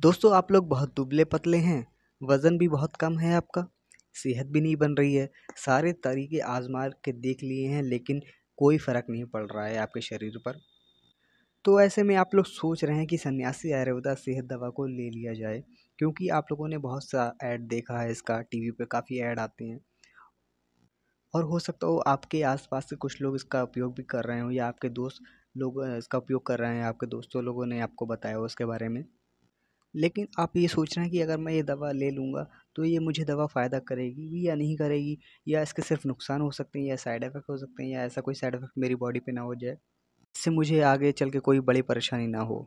दोस्तों आप लोग बहुत दुबले पतले हैं वज़न भी बहुत कम है आपका सेहत भी नहीं बन रही है सारे तरीके आजमा के देख लिए हैं लेकिन कोई फ़र्क नहीं पड़ रहा है आपके शरीर पर तो ऐसे में आप लोग सोच रहे हैं कि सन्यासी आयुर्वेदा सेहत दवा को ले लिया जाए क्योंकि आप लोगों ने बहुत सा ऐड देखा है इसका टीवी पे काफ़ी ऐड आते हैं और हो सकता हो आपके आसपास के कुछ लोग इसका उपयोग भी कर रहे हो या आपके दोस्त लोग इसका उपयोग कर रहे हैं आपके दोस्तों लोगों ने आपको बताया हो उसके बारे में लेकिन आप ये सोच रहे हैं कि अगर मैं ये दवा ले लूँगा तो ये मुझे दवा फ़ायदा करेगी या नहीं करेगी या इसके सिर्फ नुकसान हो सकते हैं या साइड इफ़ेक्ट हो सकते हैं या ऐसा कोई साइड इफ़ेक्ट मेरी बॉडी पे ना हो जाए इससे मुझे आगे चल के कोई बड़ी परेशानी ना हो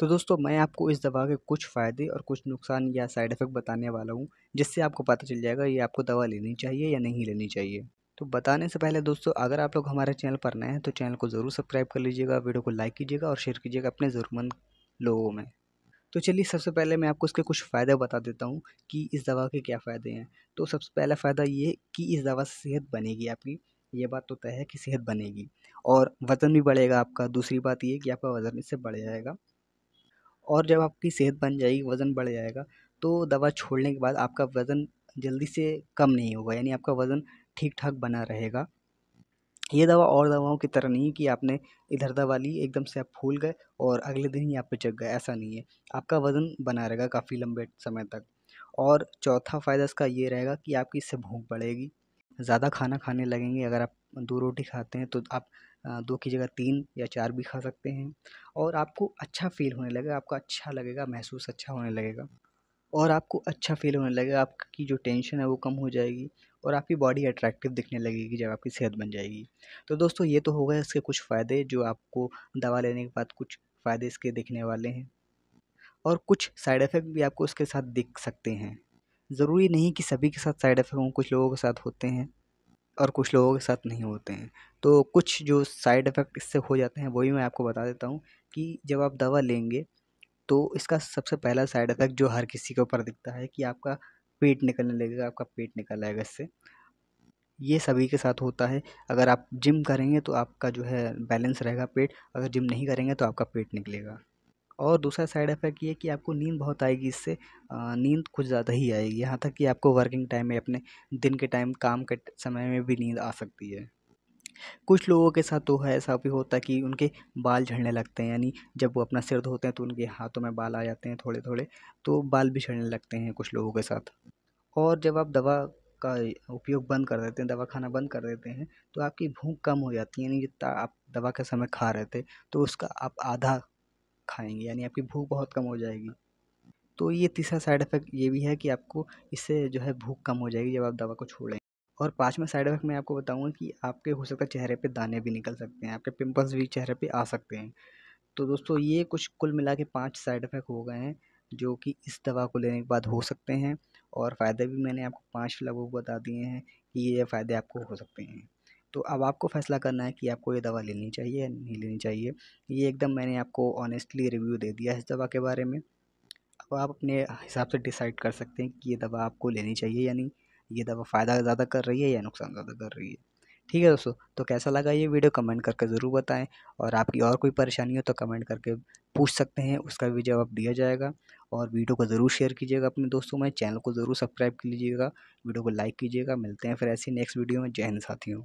तो दोस्तों मैं आपको इस दवा के कुछ फ़ायदे और कुछ नुकसान या साइड इफ़ेक्ट बताने वाला हूँ जिससे आपको पता चल जाएगा ये आपको दवा लेनी चाहिए या नहीं लेनी चाहिए तो बताने से पहले दोस्तों अगर आप लोग हमारे चैनल पर नए हैं तो चैनल को ज़रूर सब्सक्राइब कर लीजिएगा वीडियो को लाइक कीजिएगा और शेयर कीजिएगा अपने जरूरमंद लोगों में तो चलिए सबसे पहले मैं आपको इसके कुछ फ़ायदे बता देता हूँ कि इस दवा के क्या फ़ायदे हैं तो सबसे पहला फ़ायदा ये कि इस दवा से सेहत बनेगी आपकी ये बात तो तय है कि सेहत बनेगी और वज़न भी बढ़ेगा आपका दूसरी बात ये कि आपका वज़न इससे बढ़ जाएगा और जब आपकी सेहत बन जाएगी वज़न बढ़ जाएगा तो दवा छोड़ने के बाद आपका वज़न जल्दी से कम नहीं होगा यानी आपका वज़न ठीक ठाक बना रहेगा ये दवा और दवाओं की तरह नहीं कि आपने इधर दवा ली एकदम से आप फूल गए और अगले दिन ही आप पे चढ़ गए ऐसा नहीं है आपका वज़न बना रहेगा काफ़ी लंबे समय तक और चौथा फ़ायदा इसका ये रहेगा कि आपकी इससे भूख बढ़ेगी ज़्यादा खाना खाने लगेंगे अगर आप दो रोटी खाते हैं तो आप दो की जगह तीन या चार भी खा सकते हैं और आपको अच्छा फील होने लगेगा आपको अच्छा लगेगा महसूस अच्छा होने लगेगा और आपको अच्छा फ़ील होने लगेगा आपकी जो टेंशन है वो कम हो जाएगी और आपकी बॉडी अट्रैक्टिव दिखने लगेगी जब आपकी सेहत बन जाएगी तो दोस्तों ये तो हो गए इसके कुछ फ़ायदे जो आपको दवा लेने के बाद कुछ फ़ायदे इसके दिखने वाले हैं और कुछ साइड इफ़ेक्ट भी आपको इसके साथ दिख सकते हैं ज़रूरी नहीं कि सभी के साथ साइड इफ़ेक्ट हों कुछ लोगों के साथ होते हैं और कुछ लोगों के साथ नहीं होते हैं तो कुछ जो साइड इफ़ेक्ट इससे हो जाते हैं वही मैं आपको बता देता हूँ कि जब आप दवा लेंगे तो इसका सबसे पहला साइड इफ़ेक्ट जो हर किसी के ऊपर दिखता है कि आपका पेट निकलने लगेगा आपका पेट निकल आएगा इससे ये सभी के साथ होता है अगर आप जिम करेंगे तो आपका जो है बैलेंस रहेगा पेट अगर जिम नहीं करेंगे तो आपका पेट निकलेगा और दूसरा साइड इफ़ेक्ट ये कि आपको नींद बहुत आएगी इससे नींद कुछ ज़्यादा ही आएगी यहाँ तक कि आपको वर्किंग टाइम में अपने दिन के टाइम काम के समय में भी नींद आ सकती है कुछ लोगों के साथ तो है ऐसा भी होता है कि उनके बाल झड़ने लगते हैं यानी जब वो अपना सिर धोते हैं तो उनके हाथों में बाल आ जाते हैं थोड़े थोड़े तो बाल भी झड़ने लगते हैं कुछ लोगों के साथ और जब आप दवा का उपयोग बंद कर देते हैं दवा खाना बंद कर देते हैं तो आपकी भूख कम हो जाती है यानी जितना आप दवा के समय खा रहे थे तो उसका आप आधा खाएंगे यानी आपकी भूख बहुत कम हो जाएगी तो ये तीसरा साइड इफ़ेक्ट ये भी है कि आपको इससे जो है भूख कम हो जाएगी जब आप दवा को छोड़ें और पाँचवा साइड इफ़ेक्ट मैं आपको बताऊँगा कि आपके हो सकता है चेहरे पर दाने भी निकल सकते हैं आपके पिम्पल्स भी चेहरे पर आ सकते हैं तो दोस्तों ये कुछ कुल मिला के पाँच साइड इफ़ेक्ट हो गए हैं जो कि इस दवा को लेने के बाद हो सकते हैं और फ़ायदे भी मैंने आपको पाँच लोगों को बता दिए हैं कि ये फ़ायदे आपको हो सकते हैं तो अब आपको फ़ैसला करना है कि आपको ये दवा लेनी चाहिए या नहीं लेनी चाहिए ये एकदम मैंने आपको ऑनेस्टली रिव्यू दे दिया है इस दवा के बारे में अब आप अपने हिसाब से डिसाइड कर सकते हैं कि ये दवा आपको लेनी चाहिए या नहीं ये दवा फ़ायदा ज़्यादा कर रही है या नुकसान ज़्यादा कर रही है ठीक है दोस्तों तो कैसा लगा ये वीडियो कमेंट करके ज़रूर बताएं और आपकी और कोई परेशानी हो तो कमेंट करके पूछ सकते हैं उसका भी जवाब दिया जाएगा और वीडियो को ज़रूर शेयर कीजिएगा अपने दोस्तों में चैनल को ज़रूर सब्सक्राइब कीजिएगा वीडियो को लाइक कीजिएगा मिलते हैं फिर ऐसी नेक्स्ट वीडियो में जय हिंद साथियों